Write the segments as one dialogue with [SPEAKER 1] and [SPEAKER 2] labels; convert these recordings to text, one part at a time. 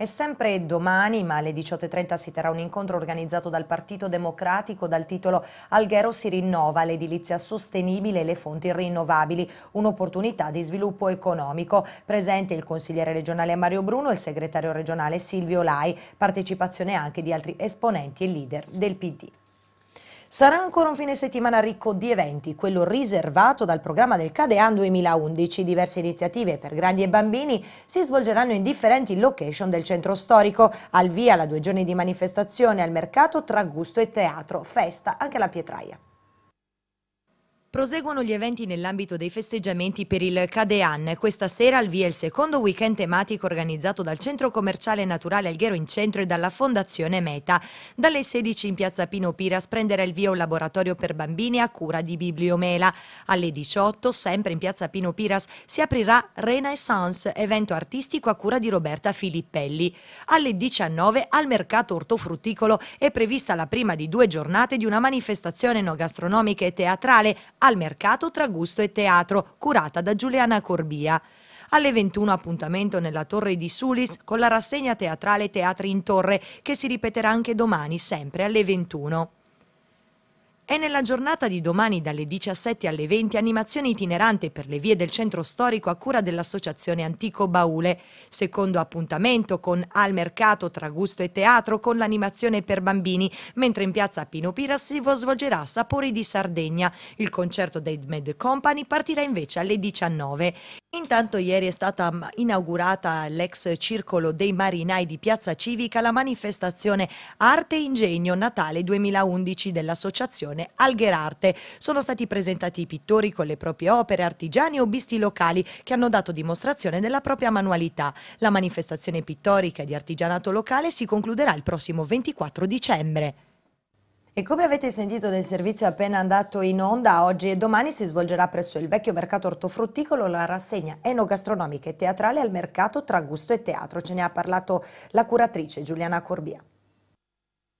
[SPEAKER 1] È sempre domani, ma alle 18.30, si terrà un incontro organizzato dal Partito Democratico dal titolo Alghero si rinnova, l'edilizia sostenibile e le fonti rinnovabili, un'opportunità di sviluppo economico. Presente il consigliere regionale Mario Bruno e il segretario regionale Silvio Lai, partecipazione anche di altri esponenti e leader del PD. Sarà ancora un fine settimana ricco di eventi, quello riservato dal programma del Cadean 2011. Diverse iniziative per grandi e bambini si svolgeranno in differenti location del centro storico, al via la due giorni di manifestazione, al mercato tra gusto e teatro, festa anche alla Pietraia. Proseguono gli eventi nell'ambito dei festeggiamenti per il Cadean. Questa sera al via il secondo weekend tematico organizzato dal Centro Commerciale Naturale Alghero in Centro e dalla Fondazione Meta. Dalle 16 in piazza Pino Piras prenderà il via un laboratorio per bambini a cura di Bibliomela. Alle 18, sempre in piazza Pino Piras, si aprirà Renaissance, evento artistico a cura di Roberta Filippelli. Alle 19 al mercato ortofrutticolo è prevista la prima di due giornate di una manifestazione no gastronomica e teatrale al mercato tra gusto e teatro, curata da Giuliana Corbia. Alle 21 appuntamento nella Torre di Sulis con la rassegna teatrale Teatri in Torre che si ripeterà anche domani sempre alle 21. È nella giornata di domani dalle 17 alle 20 animazione itinerante per le vie del centro storico a cura dell'Associazione Antico Baule. Secondo appuntamento con Al Mercato tra Gusto e Teatro con l'animazione per bambini, mentre in piazza Pino Piras svolgerà Sapori di Sardegna. Il concerto dei Med Company partirà invece alle 19. Intanto ieri è stata mm, inaugurata l'ex circolo dei marinai di Piazza Civica la manifestazione Arte e Ingegno Natale 2011 dell'Associazione Fondazione Algherarte. Sono stati presentati i pittori con le proprie opere, artigiani e hobbisti locali che hanno dato dimostrazione della propria manualità. La manifestazione pittorica di artigianato locale si concluderà il prossimo 24 dicembre. E come avete sentito nel servizio appena andato in onda, oggi e domani si svolgerà presso il vecchio mercato ortofrutticolo la rassegna enogastronomica e teatrale al mercato tra gusto e teatro. Ce ne ha parlato la curatrice Giuliana Corbia.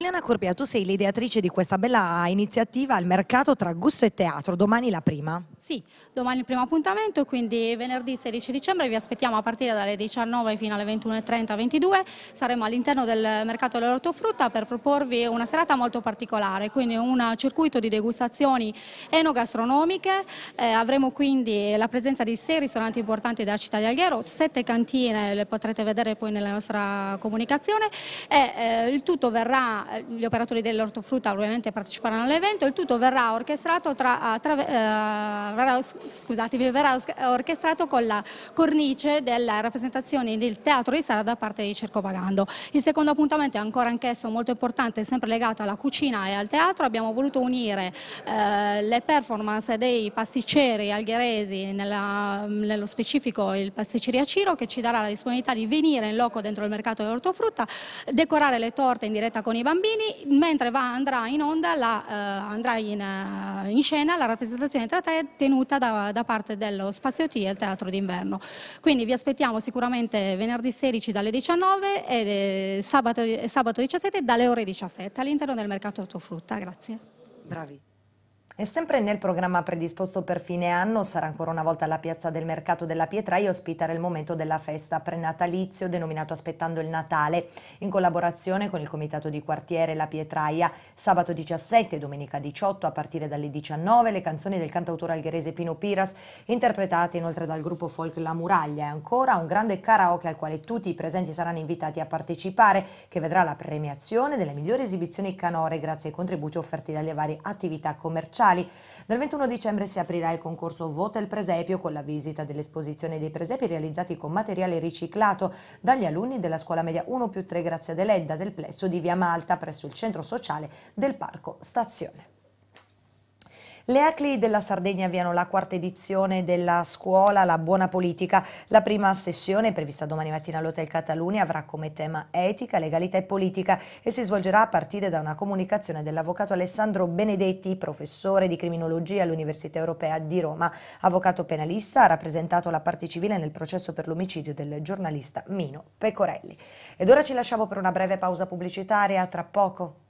[SPEAKER 1] Liliana Corpia, tu sei l'ideatrice di questa bella iniziativa al mercato tra gusto e teatro, domani la prima?
[SPEAKER 2] Sì, domani il primo appuntamento, quindi venerdì 16 dicembre vi aspettiamo a partire dalle 19 fino alle 21.30-22, saremo all'interno del mercato dell'ortofrutta per proporvi una serata molto particolare, quindi un circuito di degustazioni enogastronomiche, eh, avremo quindi la presenza di sei ristoranti importanti della città di Alghero, sette cantine, le potrete vedere poi nella nostra comunicazione e eh, il tutto verrà gli operatori dell'ortofrutta ovviamente parteciperanno all'evento, il tutto verrà orchestrato, tra, tra, eh, verrà, verrà orchestrato con la cornice della rappresentazione del Teatro di Sara da parte di Circopagando. Il secondo appuntamento è ancora anch'esso molto importante, sempre legato alla cucina e al teatro, abbiamo voluto unire eh, le performance dei pasticceri algheresi, nella, nello specifico il pasticceria Ciro, che ci darà la disponibilità di venire in loco dentro il mercato dell'ortofrutta, decorare le torte in diretta con i bambini, bambini, mentre va, andrà in onda, la, eh, andrà in, eh, in, scena la rappresentazione tenuta da, da parte dello Spazio T e il Teatro d'Inverno. Quindi vi aspettiamo sicuramente venerdì 16 dalle 19 e eh, sabato, sabato 17 dalle ore 17 all'interno del mercato ortofrutta. Grazie.
[SPEAKER 1] Bravi. E sempre nel programma predisposto per fine anno sarà ancora una volta la piazza del mercato della Pietraia ospitare il momento della festa prenatalizio denominato Aspettando il Natale in collaborazione con il comitato di quartiere La Pietraia sabato 17 e domenica 18 a partire dalle 19 le canzoni del cantautore algherese Pino Piras interpretate inoltre dal gruppo folk La Muraglia e ancora un grande karaoke al quale tutti i presenti saranno invitati a partecipare che vedrà la premiazione delle migliori esibizioni canore grazie ai contributi offerti dalle varie attività commerciali culturali. Dal 21 dicembre si aprirà il concorso Vota il Presepio con la visita dell'esposizione dei presepi realizzati con materiale riciclato dagli alunni della scuola media 1 più 3 Grazia Deledda del plesso di Via Malta presso il centro sociale del Parco Stazione. Le ACLI della Sardegna avviano la quarta edizione della scuola La Buona Politica. La prima sessione, prevista domani mattina all'Hotel Catalunia, avrà come tema etica, legalità e politica e si svolgerà a partire da una comunicazione dell'avvocato Alessandro Benedetti, professore di criminologia all'Università Europea di Roma. Avvocato penalista, ha rappresentato la parte civile nel processo per l'omicidio del giornalista Mino Pecorelli. Ed ora ci lasciamo per una breve pausa pubblicitaria, tra poco.